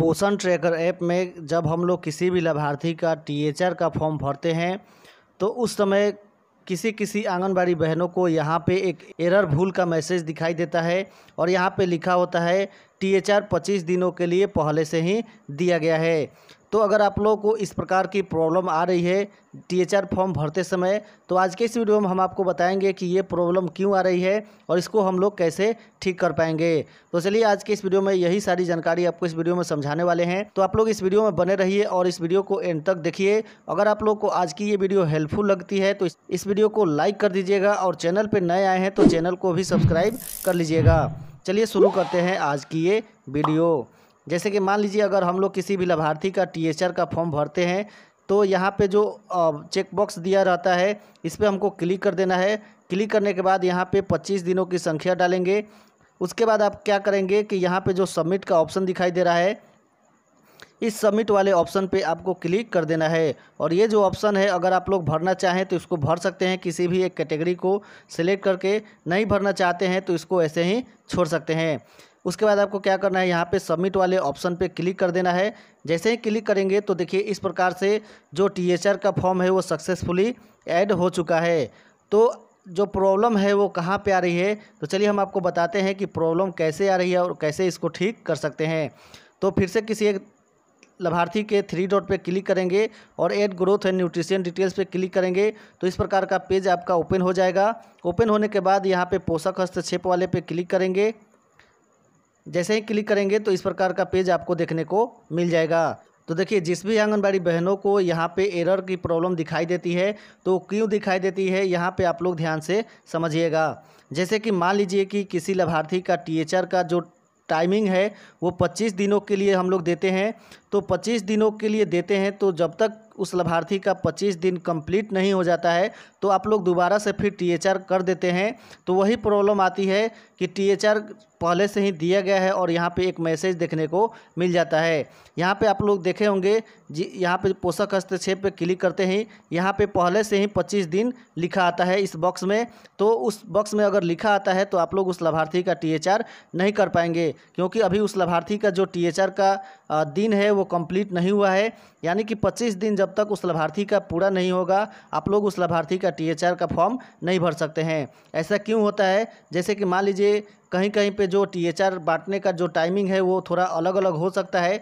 पोषण tracker app में जब हम लोग किसी भी लाभार्थी का टीएचआर का फॉर्म भरते हैं तो उस समय किसी किसी आंगनबाड़ी बहनों को यहाँ पे एक एरर भूल का मैसेज दिखाई देता है और यहाँ पे लिखा होता है टीएचआर 25 दिनों के लिए पहले से ही दिया गया है तो अगर आप लोगों को इस प्रकार की प्रॉब्लम आ रही है आर फॉर्म भरते समय तो आज के इस वीडियो में हम आपको बताएंगे कि ये प्रॉब्लम क्यों आ रही है और इसको हम लोग कैसे ठीक कर पाएंगे तो चलिए आज के इस वीडियो में यही सारी जानकारी आपको इस वीडियो में समझाने वाले हैं तो आप लोग इस वीडियो में बने रहिए और इस वीडियो को एंड तक देखिए अगर आप लोग को आज की ये वीडियो हेल्पफुल लगती है तो इस वीडियो को लाइक कर दीजिएगा और चैनल पर नए आए हैं तो चैनल को भी सब्सक्राइब कर लीजिएगा चलिए शुरू करते हैं आज की ये वीडियो जैसे कि मान लीजिए अगर हम लोग किसी भी लाभार्थी का टी का फॉर्म भरते हैं तो यहाँ पे जो चेक बॉक्स दिया रहता है इस पर हमको क्लिक कर देना है क्लिक करने के बाद यहाँ पे 25 दिनों की संख्या डालेंगे उसके बाद आप क्या करेंगे कि यहाँ पे जो सबमिट का ऑप्शन दिखाई दे रहा है इस सबमिट वाले ऑप्शन पे आपको क्लिक कर देना है और ये जो ऑप्शन है अगर आप लोग भरना चाहें तो इसको भर सकते हैं किसी भी एक कैटेगरी को सिलेक्ट करके नहीं भरना चाहते हैं तो इसको ऐसे ही छोड़ सकते हैं उसके बाद आपको क्या करना है यहाँ पे सबमिट वाले ऑप्शन पे क्लिक कर देना है जैसे ही क्लिक करेंगे तो देखिए इस प्रकार से जो टी का फॉर्म है वो सक्सेसफुली ऐड हो चुका है तो जो प्रॉब्लम है वो कहाँ पे आ रही है तो चलिए हम आपको बताते हैं कि प्रॉब्लम कैसे आ रही है और कैसे इसको ठीक कर सकते हैं तो फिर से किसी एक लाभार्थी के थ्री डॉट पे क्लिक करेंगे और add growth and nutrition details पे क्लिक करेंगे तो इस प्रकार का पेज आपका ओपन हो जाएगा ओपन होने के बाद यहाँ पे पोषक हस्तक्षेप वाले पे क्लिक करेंगे जैसे ही क्लिक करेंगे तो इस प्रकार का पेज आपको देखने को मिल जाएगा तो देखिए जिस भी आंगनबाड़ी बहनों को यहाँ पे एरर की प्रॉब्लम दिखाई देती है तो क्यों दिखाई देती है यहाँ पे आप लोग ध्यान से समझिएगा जैसे कि मान लीजिए कि किसी लाभार्थी का टीएचआर का जो टाइमिंग है वो 25 दिनों के लिए हम लोग देते हैं तो 25 दिनों के लिए देते हैं तो जब तक उस लाभार्थी का 25 दिन कंप्लीट नहीं हो जाता है तो आप लोग दोबारा से फिर टी कर देते हैं तो वही प्रॉब्लम आती है कि टी पहले से ही दिया गया है और यहाँ पे एक मैसेज देखने को मिल जाता है यहाँ पे आप लोग देखे होंगे जी यहाँ पे पोषक हस्तक्षेप पे क्लिक करते ही यहाँ पे पहले से ही 25 दिन लिखा आता है इस बॉक्स में तो उस बॉक्स में अगर लिखा आता है तो आप लोग उस लाभार्थी का टी नहीं कर पाएंगे क्योंकि अभी उस लाभार्थी का जो टी का दिन है वो वो कंप्लीट नहीं हुआ है यानी कि 25 दिन जब तक उस लाभार्थी का पूरा नहीं होगा आप लोग उस लाभार्थी का टीएचआर का फॉर्म नहीं भर सकते हैं ऐसा क्यों होता है जैसे कि मान लीजिए कहीं कहीं पे जो टीएचआर बांटने का जो टाइमिंग है वो थोड़ा अलग अलग हो सकता है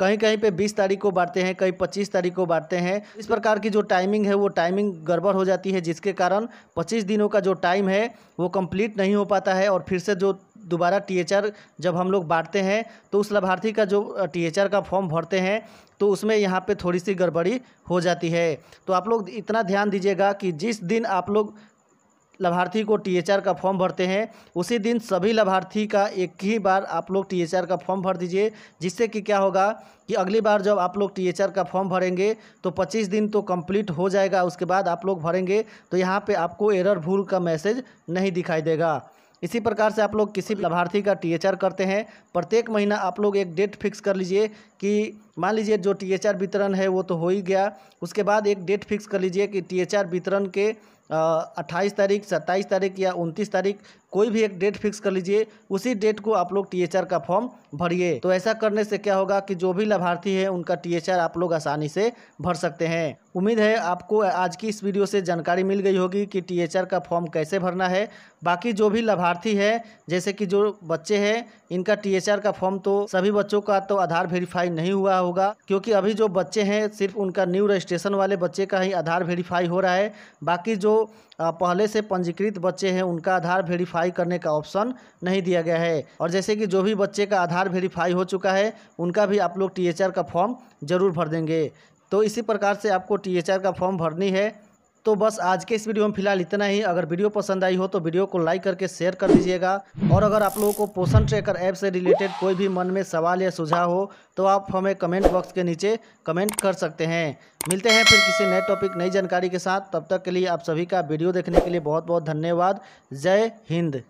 कहीं कहीं पे 20 तारीख को बांटते हैं कहीं 25 तारीख को बांटते हैं इस प्रकार की जो टाइमिंग है वो टाइमिंग गड़बड़ हो जाती है जिसके कारण 25 दिनों का जो टाइम है वो कंप्लीट नहीं हो पाता है और फिर से जो दोबारा आर जब हम लोग बांटते हैं तो उस लाभार्थी का जो आर का फॉर्म भरते हैं तो उसमें यहाँ पे थोड़ी सी गड़बड़ी हो जाती है तो आप लोग इतना ध्यान दीजिएगा कि जिस दिन आप लोग लाभार्थी को आर का फॉर्म भरते हैं उसी दिन सभी लाभार्थी का एक ही बार आप लोग आर का फॉर्म भर दीजिए जिससे कि क्या होगा कि अगली बार जब आप लोग आर का फॉर्म भरेंगे तो 25 दिन तो कंप्लीट हो जाएगा उसके बाद आप लोग भरेंगे तो यहाँ पे आपको एरर भूल का मैसेज नहीं दिखाई देगा इसी प्रकार से आप लोग किसी भी लाभार्थी का टी करते हैं प्रत्येक महीना आप लोग एक डेट फिक्स कर लीजिए कि मान लीजिए जो टी वितरण है वो तो हो ही गया उसके बाद एक डेट फिक्स कर लीजिए कि टी वितरण के अट्ठाईस तारीख सत्ताईस तारीख या उनतीस तारीख कोई भी एक डेट फिक्स कर लीजिए उसी डेट को आप लोग टीएचआर का फॉर्म भरिए तो ऐसा करने से क्या होगा कि जो भी लाभार्थी है उनका टी आप लोग आसानी से भर सकते हैं उम्मीद है आपको आज की इस वीडियो से जानकारी मिल गई होगी कि टीएचआर का फॉर्म कैसे भरना है बाकी जो भी लाभार्थी है जैसे कि जो बच्चे हैं इनका टी का फॉर्म तो सभी बच्चों का तो आधार वेरीफाई नहीं हुआ होगा क्योंकि अभी जो बच्चे हैं सिर्फ उनका न्यू रजिस्ट्रेशन वाले बच्चे का ही आधार वेरीफाई हो रहा है बाकी जो पहले से पंजीकृत बच्चे हैं उनका आधार वेरीफाई करने का ऑप्शन नहीं दिया गया है और जैसे कि जो भी बच्चे का आधार वेरीफाई हो चुका है उनका भी आप लोग टी का फॉर्म ज़रूर भर देंगे तो इसी प्रकार से आपको टी का फॉर्म भरनी है तो बस आज के इस वीडियो में फिलहाल इतना ही अगर वीडियो पसंद आई हो तो वीडियो को लाइक करके शेयर कर दीजिएगा और अगर आप लोगों को पोषण ट्रैकर ऐप से रिलेटेड कोई भी मन में सवाल या सुझाव हो तो आप हमें कमेंट बॉक्स के नीचे कमेंट कर सकते हैं मिलते हैं फिर किसी नए टॉपिक नई जानकारी के साथ तब तक के लिए आप सभी का वीडियो देखने के लिए बहुत बहुत धन्यवाद जय हिंद